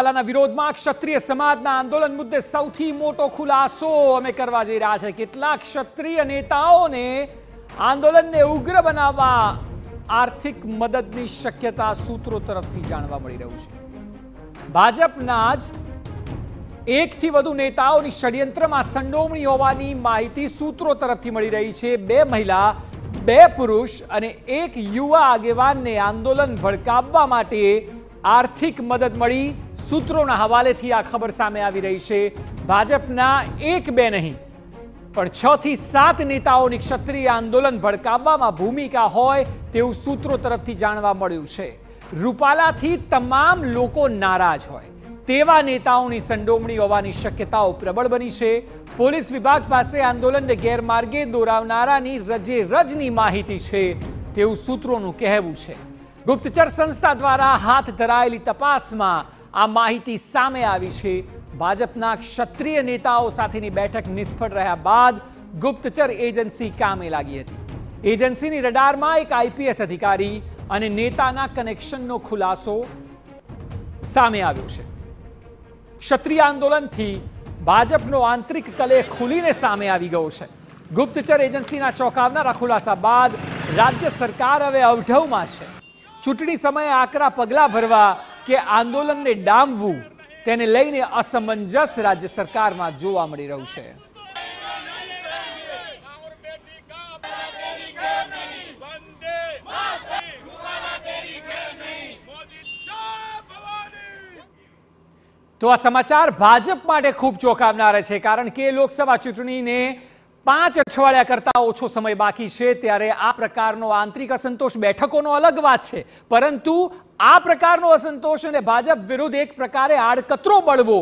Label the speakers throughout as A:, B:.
A: વાલાના વિરોધમાં ક્ષત્રિય સમાજના આંદોલન મુદ્દે સૌથી મોટો ખુલાસો અમે કરવા જઈ રહ્યા છે કેટલાક ક્ષત્રિય નેતાઓને આંદોલનને ઉગ્ર બનાવવા આર્થિક મદદની શક્યતા સૂત્રો તરફથી જાણવા મળી રહ્યું છે ભાજપના જ એકથી વધુ નેતાઓની ષડયંત્રમાં સંડોવણી હોવાની માહિતી સૂત્રો તરફથી મળી રહી છે બે મહિલા બે પુરુષ અને એક યુવા આગેવાનને આંદોલન ભડકાવવા માટે આર્થિક મદદ મળી સૂત્રોના હવાલેથી આ ખબર સામે આવી રહી છે ભાજપના એક બે નહીં પણ છ થી સાત નેતાઓની ક્ષત્રિય આંદોલન ભડકાવવામાં ભૂમિકા હોય તેવું સૂત્રો તરફથી જાણવા મળ્યું છે રૂપાલાથી તમામ લોકો નારાજ હોય તેવા નેતાઓની સંડોવણી હોવાની શક્યતાઓ પ્રબળ બની છે પોલીસ વિભાગ પાસે આંદોલનને ગેરમાર્ગે દોરાવનારાની રજે રજની માહિતી છે તેવું સૂત્રોનું કહેવું છે ગુપ્તચર સંસ્થા દ્વારા હાથ ધરાયેલી તપાસમાં આ માહિતી સામે આવી છે ભાજપના ક્ષત્રિય નેતાઓ સાથેની બેઠક નિષ્ફળ રહ્યા બાદ ગુપ્તચર એજન્સી કામે લાગી હતી એજન્સીની રડારમાં એક આઈપીએસ અધિકારી અને નેતાના કનેક્શનનો ખુલાસો સામે આવ્યો છે ક્ષત્રિય આંદોલનથી ભાજપનો આંતરિક કલે ખુલીને સામે આવી ગયો છે ગુપ્તચર એજન્સીના ચોંકાવનારા ખુલાસા બાદ રાજ્ય સરકાર હવે અવઢવમાં છે ચૂંટણી સમયે આકરા પગલાં ભરવા કે આંદોલનને ડામવું તેને લઈને અસમંજસ રાજ્ય સરકારમાં જોવા મળી રહ્યું છે તો આ સમાચાર ભાજપ માટે ખૂબ ચોંકાવનાર છે કારણ કે લોકસભા ચૂંટણીને પાંચ અઠવાડિયા કરતાં ઓછો સમય બાકી છે ત્યારે આ પ્રકારનો આંતરિક અસંતોષ બેઠકોનો અલગ વાત છે પરંતુ આ પ્રકારનો અસંતોષ અને ભાજપ વિરુદ્ધ એક પ્રકારે આડકતરો બળવો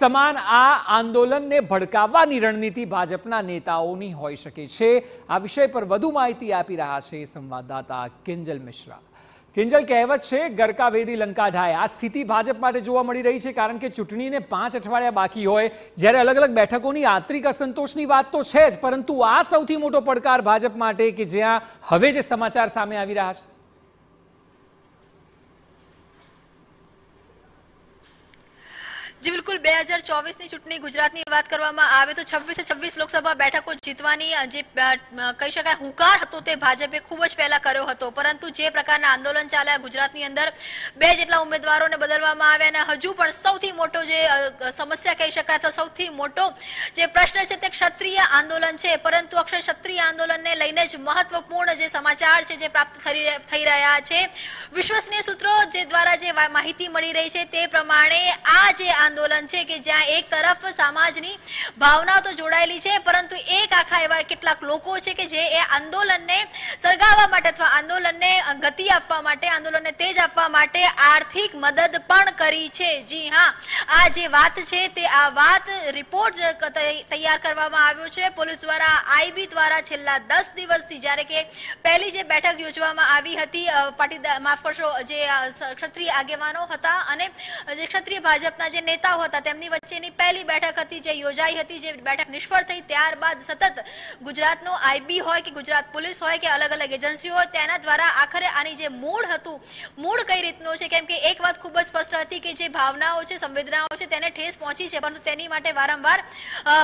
A: સમાન આ આંદોલનને ભડકાવવાની રણનીતિ ભાજપના નેતાઓની હોઈ શકે છે આ વિષય પર વધુ માહિતી આપી રહ્યા છે સંવાદદાતા કિંજલ મિશ્રા કિંજલ કહેવત છે ગરકા વેદી લંકા ઢાય આ સ્થિતિ ભાજપ માટે જોવા મળી રહી છે કારણ કે ચૂંટણીને પાંચ અઠવાડિયા બાકી હોય જ્યારે અલગ અલગ બેઠકોની આંતરિક અસંતોષની વાત તો છે જ પરંતુ આ સૌથી મોટો પડકાર ભાજપ માટે કે જ્યાં હવે જે સમાચાર સામે આવી રહ્યા
B: છે જે બિલકુલ બે હજાર ચોવીસની ચૂંટણી ગુજરાતની વાત કરવામાં આવે તો છવ્વીસે છવ્વીસ લોકસભા બેઠકો જીતવાની જે કહી શકાય હુંકાર હતો તે ભાજપે ખૂબ જ પહેલા કર્યો હતો પરંતુ જે પ્રકારના આંદોલન ચાલ્યા ગુજરાતની અંદર બે જેટલા ઉમેદવારોને બદલવામાં આવ્યા અને હજુ પણ સૌથી મોટો જે સમસ્યા કહી શકાય તો સૌથી મોટો જે પ્રશ્ન છે તે ક્ષત્રિય આંદોલન છે પરંતુ અક્ષર ક્ષત્રિય આંદોલનને લઈને જ મહત્વપૂર્ણ જે સમાચાર છે જે પ્રાપ્ત થઈ રહ્યા છે વિશ્વસનીય સૂત્રો જે દ્વારા જે માહિતી મળી રહી છે તે પ્રમાણે આ જે આંદોલન આંદોલન છે કે જ્યાં એક તરફ સમાજની ભાવના તો જોડાયેલી છે પરંતુ એક આખા એવા કેટલાક લોકો છે કે જે એ આંદોલનને સળગાવવા માટે અથવા આંદોલનને ગતિ આપવા માટે આંદોલનને તેજ આપવા માટે આર્થિક મદદ પણ કરી છે જી હા આ જે વાત છે તે આ વાત રિપોર્ટ તૈયાર કરવામાં આવ્યો છે પોલીસ દ્વારા આઈબી દ્વારા છેલ્લા દસ દિવસથી જ્યારે કે પહેલી જે બેઠક યોજવામાં આવી હતી પાટીદાર માફ કરશો જે ક્ષત્રિય આગેવાનો હતા અને જે ક્ષત્રિય ભાજપના જે નેતા નેતાઓ હતા તેમની વચ્ચેની પહેલી બેઠક હતી જે યોજાઈ હતી જે બેઠક નિષ્ફળ થઈ ત્યારબાદ સતત ગુજરાતનો આઈબી હોય કે ગુજરાત પોલીસ હોય કે અલગ અલગ એજન્સીઓ હોય તેના દ્વારા આખરે આની જે મૂળ હતું મૂળ કઈ રીતનું છે કેમ કે એક વાત ખૂબ જ સ્પષ્ટ હતી કે જે ભાવનાઓ છે સંવેદનાઓ છે તેને ઠેસ પહોંચી છે પરંતુ તેની માટે વારંવાર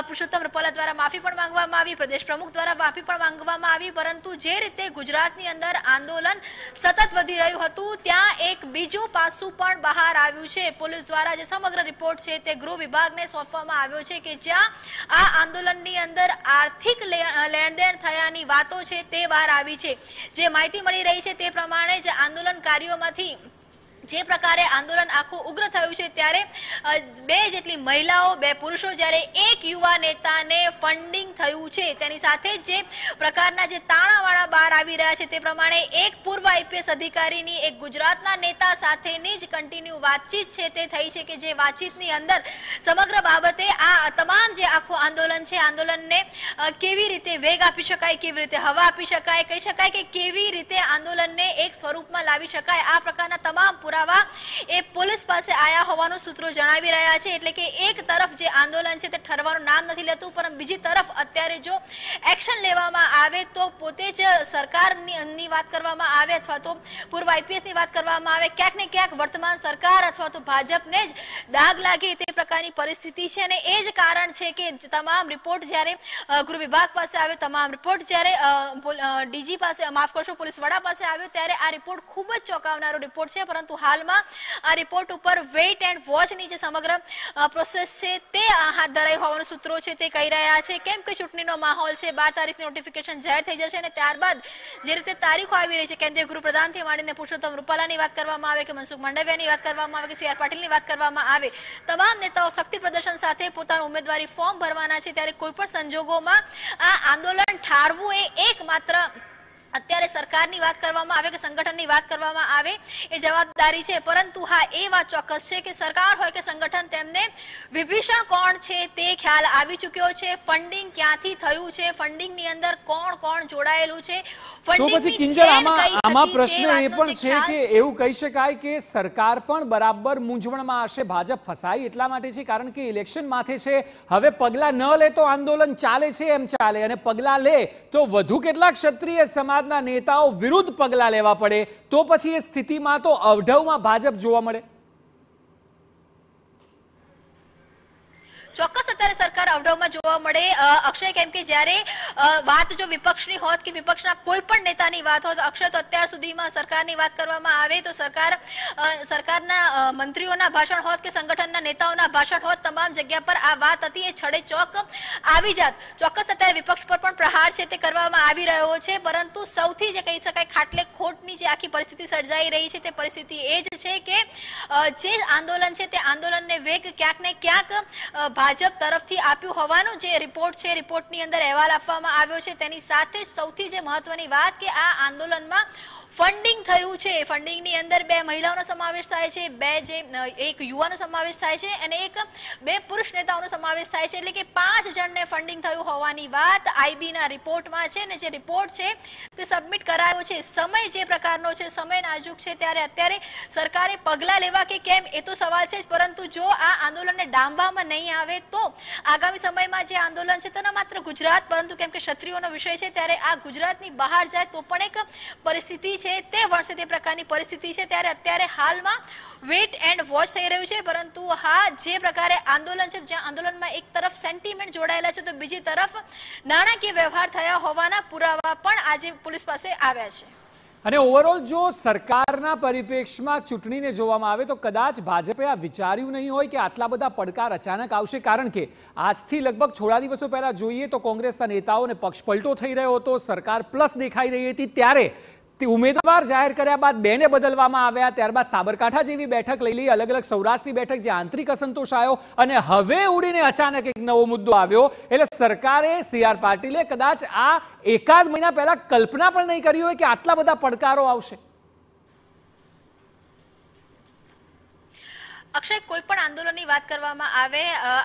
B: પુરુષોત્તમ રૂપાલા દ્વારા માફી પણ માંગવામાં આવી પ્રદેશ પ્રમુખ દ્વારા માફી પણ માંગવામાં આવી પરંતુ જે રીતે ગુજરાતની અંદર આંદોલન સતત વધી રહ્યું હતું ત્યાં એક બીજું પાસું પણ બહાર આવ્યું છે પોલીસ દ્વારા જે સમગ્ર રિપોર્ટ રિપોર્ટ છે તે ગૃહ વિભાગને સોંપવામાં આવ્યો છે કે જ્યાં આ આંદોલનની અંદર આર્થિક લેણદેણ થયાની વાતો છે તે બહાર આવી છે જે માહિતી મળી રહી છે તે પ્રમાણે જ આંદોલનકારીઓમાંથી જે પ્રકારે આંદોલન આખું ઉગ્ર થયું છે ત્યારે બે જેટલી મહિલાઓ બે પુરુષો જ્યારે એક યુવા નેતાને ફંડિંગ થયું છે તેની સાથે જે પ્રકારના જે તાણાવાળા બહાર આવી રહ્યા છે તે પ્રમાણે એક પૂર્વ આઈપીએસ અધિકારીની એક ગુજરાતના નેતા સાથેની જ કન્ટિન્યુ વાતચીત છે તે થઈ છે કે જે વાતચીતની અંદર સમગ્ર બાબતે આ તમામ જે આખું આંદોલન છે આંદોલનને કેવી રીતે વેગ આપી શકાય કેવી રીતે હવા આપી શકાય કહી શકાય કે કેવી રીતે આંદોલનને એક સ્વરૂપમાં લાવી શકાય આ પ્રકારના તમામ પુરાવા એ પોલીસ પાસે આવ્યા હોવાનું સૂત્રો જણાવી રહ્યા છે એટલે કે એક તરફ જે આંદોલન છે તે ઠરવાનું નામ નથી લેતું પણ બીજી તરફ અત્યારે જો એક્શન લેવામાં આવે તો પોતે જ સરકારની વાત કરવામાં આવે અથવા તો પૂર્વ આઈપીએસની વાત કરવામાં આવે ક્યાંક ને ક્યાંક વર્તમાન સરકાર અથવા તો ભાજપને જ દાગ લાગે તે પ્રકારની પરિસ્થિતિ છે અને એ જ કારણ છે કે તમામ રિપોર્ટ જ્યારે ગૃહ વિભાગ પાસે આવ્યો તમામ રિપોર્ટ જ્યારે ડીજી પાસે માફ કરશો પોલીસ વડા પાસે આવ્યો ત્યારે આ રિપોર્ટ ખૂબ જ ચોંકાવનારો રિપોર્ટ છે પરંતુ હાલમાં આ રિપોર્ટ ઉપર વેઇટ એન્ડ વોચની જે સમગ્ર પ્રોસેસ છે તે હાથ ધરાઈ હોવાનું સૂત્રો છે તે કહી રહ્યા છે કેમ કે ચૂંટણીનો માહોલ છે બાર તારીખની નોટિફિકેશન જાહેર થઈ જશે અને ત્યારબાદ જે રીતે તારીખો આવી રહી છે કેન્દ્રીય ગૃહપ્રધાનથી માંડીને પુરુષોત્તમ રૂપાલાની વાત કરવામાં આવે કે મનસુખ માંડવિયાની વાત કરવામાં આવે કે સી આર પાટીલની વાત કરવામાં આવે તમામ નેતાઓ શક્તિ પ્રદર્શન સાથે પોતાનું ઉમેદવારી ફોર્મ ભરવાના છે ત્યારે કોઈ પણ સંજોગોમાં આ આંદોલન ઠારવું એ એકમાત્ર અત્યારે સરકારની વાત કરવામાં આવે કે સંગઠનની વાત કરવામાં આવે એ જવાબદારી છે પરંતુ હા એ વાત ચોક્કસ છે કે સરકાર હોય કે સંગઠન તેમને વિભીષણ કોણ છે તે ખ્યાલ આવી ચૂક્યો છે ફંડિંગ ક્યાંથી થયું છે ફંડિંગની અંદર કોણ કોણ જોડાયેલું છે આમાં પ્રશ્ન એ પણ છે કે
A: એવું કહી શકાય કે સરકાર પણ બરાબર મૂંઝવણમાં હશે ભાજપ ફસાઈ એટલા માટે છે કારણ કે ઇલેક્શન માથે છે હવે પગલાં ન લે તો આંદોલન ચાલે છે એમ ચાલે અને પગલાં લે તો વધુ કેટલા ક્ષત્રિય સમાજ સમાજના નેતાઓ વિરુદ્ધ પગલાં લેવા પડે તો પછી એ સ્થિતિમાં તો અવઢવમાં ભાજપ જોવા મળે
B: ચોક્કસ અત્યારે સરકાર અવઢવમાં જોવા મળે અક્ષય કેમ કે જ્યારે વાત જો વિપક્ષની હોત કે વિપક્ષના કોઈ પણ નેતાની વાત હોત અક્ષય તો અત્યાર સુધીમાં સરકારની વાત કરવામાં આવે તો સરકાર સરકારના મંત્રીઓના ભાષણ હોત કે સંગઠનના નેતાઓના ભાષણ હોત તમામ જગ્યા પર આ વાત હતી એ છડે ચોક આવી જાત ચોક્કસ અત્યારે વિપક્ષ પર પણ પ્રહાર છે તે કરવામાં આવી રહ્યો છે પરંતુ સૌથી જે કહી શકાય ખાટલે ખોટની જે આખી પરિસ્થિતિ સર્જાઈ રહી છે તે પરિસ્થિતિ એ જ છે કે જે આંદોલન છે તે આંદોલનને વેગ ક્યાંક ને ક્યાંક ભાજપ તરફથી આપ્યું હોવાનો જે રિપોર્ટ છે રિપોર્ટની અંદર અહેવાલ આપવામાં આવ્યો છે તેની સાથે સૌથી જે મહત્વની વાત કે આ આંદોલનમાં ફંડિંગ થયું છે ફંડિંગની અંદર બે મહિલાઓનો સમાવેશ થાય છે બે જે એક યુવાનો સમાવેશ થાય છે અને એક બે પુરુષ નેતાઓનો સમાવેશ થાય છે એટલે કે પાંચ જણને ફંડિંગ થયું હોવાની વાત આઈબીના રિપોર્ટમાં છે ને જે રિપોર્ટ છે તે સબમિટ કરાયો છે સમય જે પ્રકારનો છે સમય નાજુક છે ત્યારે અત્યારે સરકારે પગલાં લેવા કે કેમ એ તો સવાલ છે જ પરંતુ જો આ આંદોલનને ડામવામાં નહીં આવે આવે તો આગામી સમયમાં જે આંદોલન છે તે ન માત્ર ગુજરાત પરંતુ કેમ કે ક્ષત્રિયોનો વિષય છે ત્યારે આ ગુજરાતની બહાર જાય તો પણ એક પરિસ્થિતિ છે તે વર્ષે તે પ્રકારની પરિસ્થિતિ છે ત્યારે અત્યારે હાલમાં વેટ એન્ડ વોચ થઈ રહ્યું છે પરંતુ હા જે પ્રકારે આંદોલન છે જ્યાં આંદોલનમાં એક તરફ સેન્ટિમેન્ટ જોડાયેલા છે તો બીજી તરફ નાણાકીય વ્યવહાર થયા હોવાના પુરાવા પણ આજે પોલીસ પાસે આવ્યા છે
A: અને ઓવરઓલ જો સરકારના પરિપ્રેક્ષમાં ચૂંટણીને જોવામાં આવે તો કદાચ ભાજપે આ વિચાર્યું નહીં હોય કે આટલા બધા પડકાર અચાનક આવશે કારણ કે આજથી લગભગ થોડા દિવસો પહેલાં જોઈએ તો કોંગ્રેસના નેતાઓને પક્ષપલટો થઈ રહ્યો હતો સરકાર પ્લસ દેખાઈ રહી હતી ત્યારે ઉમેદવાર જાહેર કર્યા બાદ બેને બદલવામાં આવ્યા ત્યારબાદ સાબરકાંઠા જેવી બેઠક લઈ અલગ અલગ સૌરાષ્ટ્રની બેઠક જે આંતરિક અસંતોષ આવ્યો અને હવે ઉડીને અચાનક એક નવો મુદ્દો આવ્યો એટલે સરકારે સી આર પાટીલે કદાચ આ એકાદ મહિના પહેલા કલ્પના પણ નહીં કરી હોય કે આટલા બધા પડકારો આવશે
B: અક્ષય કોઈ પણ આંદોલનની વાત કરવામાં આવે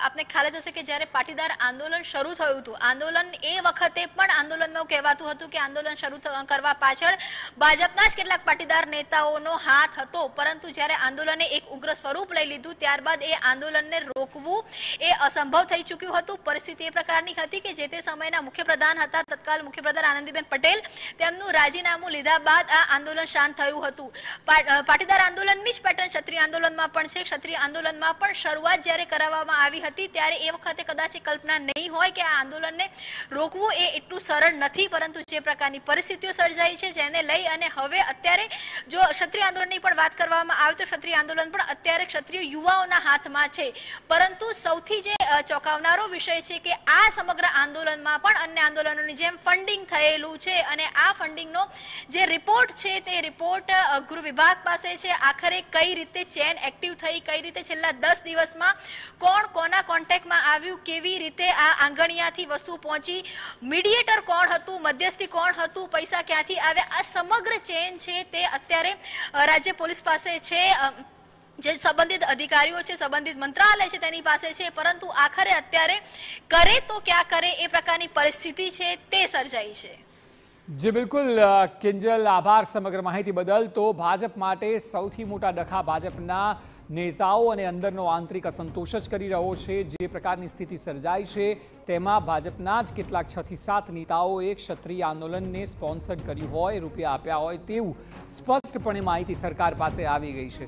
B: આપને ખ્યાલ જ હશે કે જ્યારે પાટીદાર આંદોલન શરૂ થયું હતું આંદોલન એ વખતે પણ આંદોલનમાં કહેવાતું હતું કે આંદોલન શરૂ કરવા પાછળ ભાજપના જ કેટલાક પાટીદાર નેતાઓનો હાથ હતો પરંતુ જ્યારે આંદોલને એક ઉગ્ર સ્વરૂપ લઈ લીધું ત્યારબાદ એ આંદોલનને રોકવું એ અસંભવ થઈ ચૂક્યું હતું પરિસ્થિતિ એ પ્રકારની હતી કે જે તે સમયના મુખ્યપ્રધાન હતા તત્કાલ મુખ્યપ્રધાન આનંદીબેન પટેલ તેમનું રાજીનામું લીધા બાદ આ આંદોલન શાંત થયું હતું પાટીદાર આંદોલનની જ પેટર્ન ક્ષત્રિય આંદોલનમાં પણ છે છત્રી આંદોલનમાં પણ શરૂઆત જ્યારે કરાવવામાં આવી હતી ત્યારે એ વખતે કદાચ કલ્પના નહીં હોય કે આ આંદોલનને રોકવું એ એટલું સરળ નથી પરંતુ જે પ્રકારની પરિસ્થિતિઓ સર્જાઈ છે જેને લઈ અને હવે અત્યારે જો ક્ષત્રિય આંદોલનની પણ વાત કરવામાં આવે તો ક્ષત્રિય આંદોલન પણ અત્યારે ક્ષત્રિય યુવાઓના હાથમાં છે પરંતુ સૌથી જે ચોંકાવનારો વિષય છે કે આ સમગ્ર આંદોલનમાં પણ અન્ય આંદોલનોની જેમ ફંડિંગ થયેલું છે અને આ ફંડિંગનો જે રિપોર્ટ છે તે રિપોર્ટ ગૃહ વિભાગ પાસે છે આખરે કઈ રીતે ચેન એક્ટિવ થઈ કઈ રીતે છેલ્લા દસ દિવસમાં કોણ કોના કોન્ટેક્ટમાં આવ્યું કેવી રીતે આ આંગણિયાથી વસ્તુ પહોંચી મીડિયેટર કોણ હતું મધ્યસ્થી કોણ હતું પૈસા ક્યાંથી આવ્યા આ સમગ્ર ચેન છે તે અત્યારે રાજ્ય પોલીસ પાસે છે જે સંબંધિત અધિકારીઓ છે સંબંધિત મંત્રાલય છે તેની પાસે છે પરંતુ આખરે અત્યારે કરે તો ક્યાં કરે એ પ્રકારની પરિસ્થિતિ છે તે સર્જાઈ છે
A: જે બિલકુલ કિંજલ આભાર સમગ્ર માહિતી બદલ તો ભાજપ માટે સૌથી મોટા ડખા ભાજપના નેતાઓ અને અંદરનો આંતરિક અસંતોષ જ કરી રહ્યો છે જે પ્રકારની સ્થિતિ સર્જાઈ છે તેમાં ભાજપના જ કેટલાક છ થી સાત નેતાઓએ ક્ષત્રિય આંદોલનને સ્પોન્સર્ડ કર્યું હોય રૂપિયા આપ્યા હોય તેવું સ્પષ્ટપણે માહિતી સરકાર પાસે આવી ગઈ છે